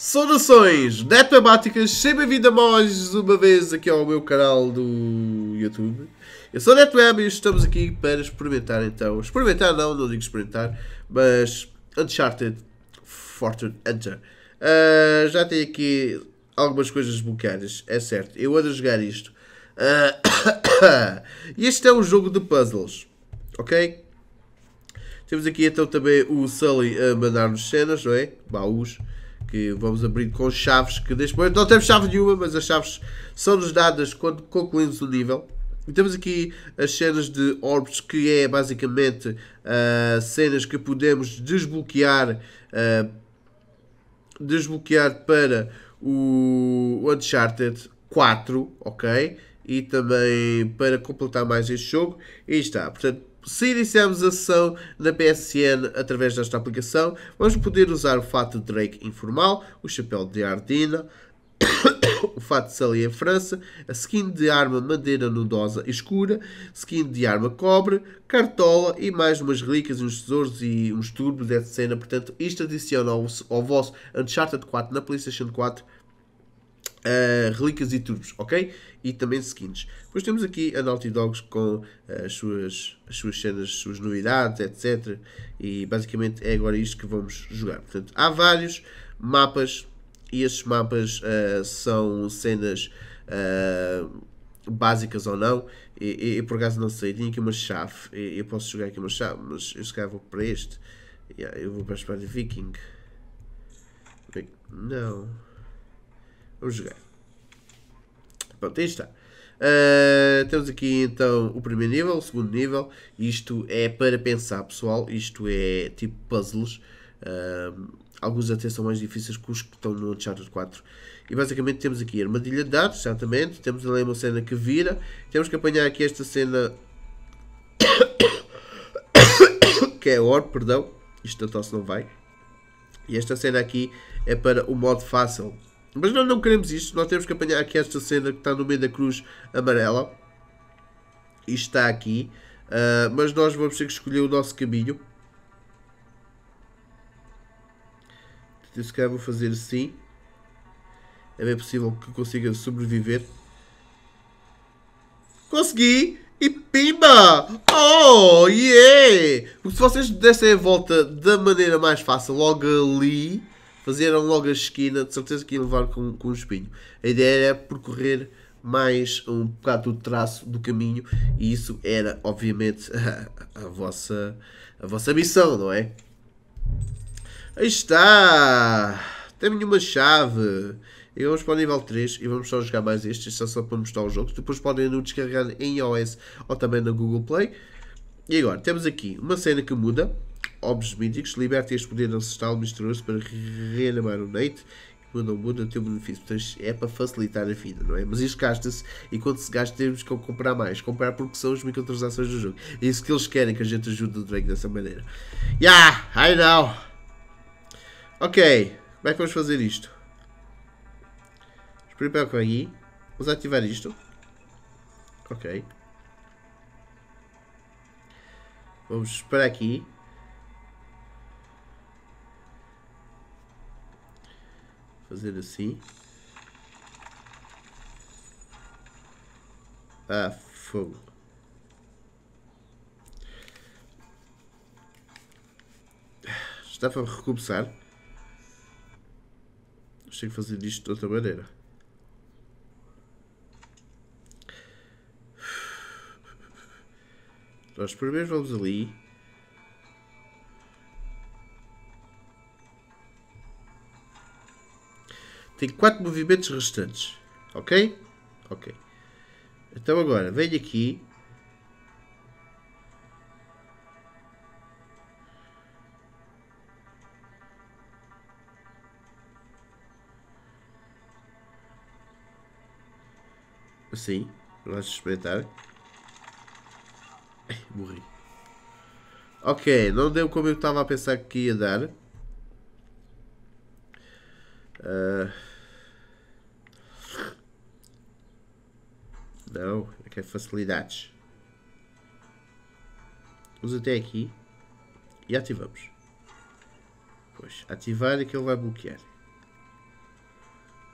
Saudações netmabáticas, seja bem-vindo a mais uma vez aqui ao meu canal do YouTube. Eu sou NetWeb e estamos aqui para experimentar então, experimentar não, não digo experimentar, mas Uncharted Fortune Hunter. Uh, já tem aqui algumas coisas desbloqueadas, é certo, eu ando a jogar isto. Uh, este é um jogo de puzzles, ok? Temos aqui então também o Sully a mandar-nos cenas, não é? Baús que vamos abrir com chaves que depois não temos chave nenhuma, mas as chaves são-nos dadas quando concluímos o nível. E temos aqui as cenas de orbs, que é basicamente uh, cenas que podemos desbloquear, uh, desbloquear para o Uncharted 4, ok? E também para completar mais este jogo. E está, portanto, se iniciarmos a sessão na PSN através desta aplicação, vamos poder usar o fato de Drake informal, o chapéu de Ardina, o fato de Sully em França, a skin de arma madeira nudosa escura, skin de arma cobre, cartola e mais umas relíquias, uns tesouros e uns turbos, etc. Portanto, isto adiciona ao, ao vosso Uncharted 4 na PlayStation 4 Uh, relíquias e turbos, ok? E também skins. Depois temos aqui a Naughty Dogs com uh, as, suas, as suas cenas, as suas novidades, etc. E basicamente é agora isto que vamos jogar. Portanto, há vários mapas e estes mapas uh, são cenas básicas ou não. E, e, eu por acaso não sei, tinha aqui uma chave. E, eu posso jogar aqui uma chave, mas eu se calhar vou para este. Yeah, eu vou para a Espada Viking. não. Vamos jogar. Pronto, aí está. Uh, temos aqui então o primeiro nível, o segundo nível. Isto é para pensar, pessoal. Isto é tipo puzzles. Uh, alguns até são mais difíceis que os que estão no Uncharted 4. E basicamente temos aqui a armadilha de dados, exatamente. Temos ali uma cena que vira. Temos que apanhar aqui esta cena. que é ouro, perdão. Isto da tosse não vai. E esta cena aqui é para o modo fácil. Mas nós não queremos isto, nós temos que apanhar aqui esta cena que está no meio da cruz amarela. e está aqui. Uh, mas nós vamos ter que escolher o nosso caminho. se calhar vou fazer assim. É bem possível que consiga sobreviver. Consegui! E pimba! Oh, yeah! Porque se vocês dessem a volta da maneira mais fácil, logo ali Fazeram logo a esquina, de certeza que ia levar com, com um espinho. A ideia era percorrer mais um bocado do traço do caminho e isso era, obviamente, a, a vossa, a vossa missão, não é? Aí está! tem uma chave. E vamos para o nível 3 e vamos só jogar mais este. Isto é só para mostrar os jogos. Depois podem no descarregar em iOS ou também na Google Play. E agora, temos aqui uma cena que muda. Objes míticos, liberta este poder ancestral misterioso para reanimar o Nate quando o mundo a teu benefício. Portanto, é para facilitar a vida, não é? Mas isto gasta-se e quando se gasta temos que comprar mais. Comprar porque são as microtransações do jogo. É isso que eles querem, que a gente ajude o Drake dessa maneira. Yeah, I know. Ok, como é que vamos fazer isto? Primeiro com aqui. Vamos ativar isto. Ok. Vamos para aqui. fazer assim. Ah, fogo. Estava a recomeçar. tenho que fazer isto de outra maneira. Nós primeiro vamos ali. Tem quatro movimentos restantes. Ok? Ok. Então agora, venho aqui. Assim, vamos experimentar. Ai, morri. Ok, não deu como eu estava a pensar que ia dar. Uh... Não, é que é facilidades. Vamos até aqui e ativamos. Pois, ativar é que ele vai bloquear.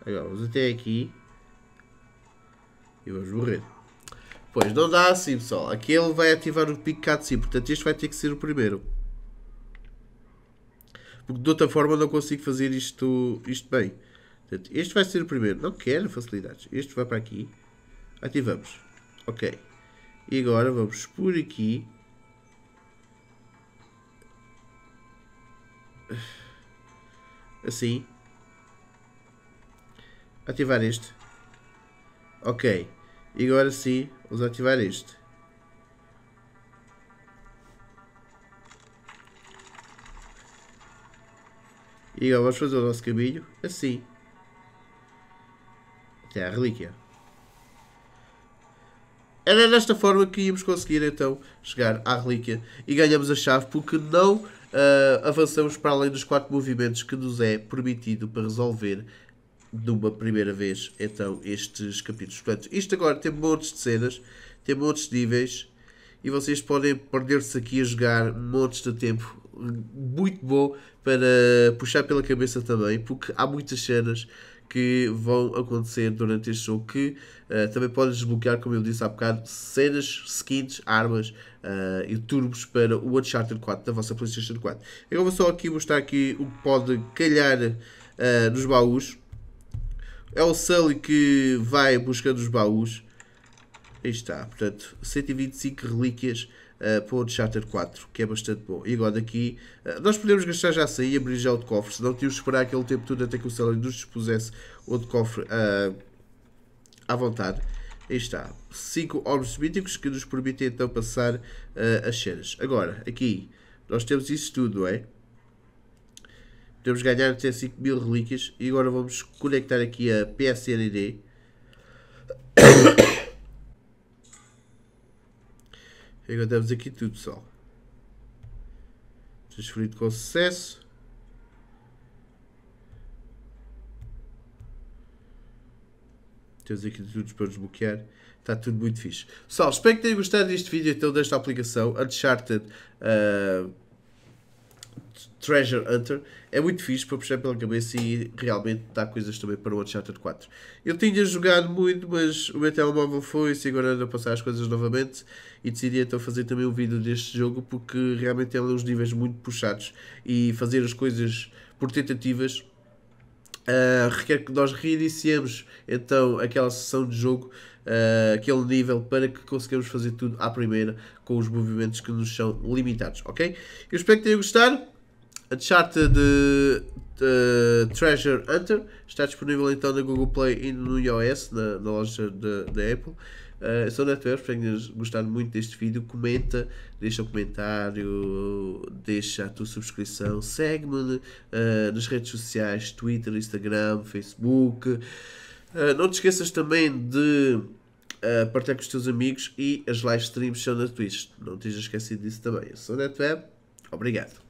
Agora, vamos até aqui e vamos morrer. Pois, não dá assim, pessoal. Aqui ele vai ativar o pico cá de portanto este vai ter que ser o primeiro. Porque de outra forma não consigo fazer isto, isto bem. Portanto, este vai ser o primeiro. Não quero facilidades. Este vai para aqui. Ativamos. Ok. E agora vamos por aqui. Assim. Ativar este. Ok. E agora sim, vamos ativar este. E agora vamos fazer o nosso caminho assim. Até à relíquia. Era desta forma que íamos conseguir então chegar à relíquia e ganhamos a chave porque não uh, avançamos para além dos quatro movimentos que nos é permitido para resolver de uma primeira vez então estes capítulos. Portanto, isto agora tem montes de cenas, tem montes de níveis e vocês podem perder-se aqui a jogar montes de tempo muito bom para puxar pela cabeça também, porque há muitas cenas que vão acontecer durante este jogo que uh, também podem desbloquear, como eu disse há bocado, cenas, skins, armas uh, e turbos para o Uncharted 4 da vossa Playstation 4. Eu vou só aqui mostrar aqui o que pode calhar uh, nos baús. É o Sully que vai buscando os baús. Aí está, portanto, 125 relíquias eh, para o Uncharted 4, que é bastante bom. E agora daqui, eh, nós podemos gastar já a sair e abrir já o de cofre, senão tínhamos de esperar aquele tempo todo até que o Celery nos dispusesse o cofre uh, à vontade. Aí está, 5 orbes míticos que nos permitem então passar as cenas. Agora, aqui, nós temos isso tudo, não é? Podemos ganhar até 5 mil relíquias e agora vamos conectar aqui a PSND. Agradamos aqui tudo, pessoal. Transferido com sucesso. Temos aqui tudo para desbloquear. Está tudo muito fixe. Pessoal, espero que tenham gostado deste vídeo então desta aplicação Uncharted. Uh, Treasure Hunter é muito fixe para puxar pela cabeça e realmente dá coisas também para o Uncharted 4. Eu tinha jogado muito, mas o meu telemóvel foi-se agora ando a passar as coisas novamente e decidi então fazer também um vídeo deste jogo porque realmente ele é uns níveis muito puxados e fazer as coisas por tentativas Uh, requer que nós reiniciemos então aquela sessão de jogo, uh, aquele nível, para que consigamos fazer tudo à primeira com os movimentos que nos são limitados, ok? Eu espero que tenham gostado. Uncharted uh, Treasure Hunter está disponível então na Google Play e no iOS, na, na loja da Apple. Uh, eh, sou Neto se tenhas gostado muito deste vídeo, comenta, deixa um comentário, deixa a tua subscrição, segue-me uh, nas redes sociais, Twitter, Instagram, Facebook. Uh, não te esqueças também de uh, partilhar com os teus amigos e as live streams são na Twitch. Não te esquecido disso também. Eu sou Neto Web, obrigado.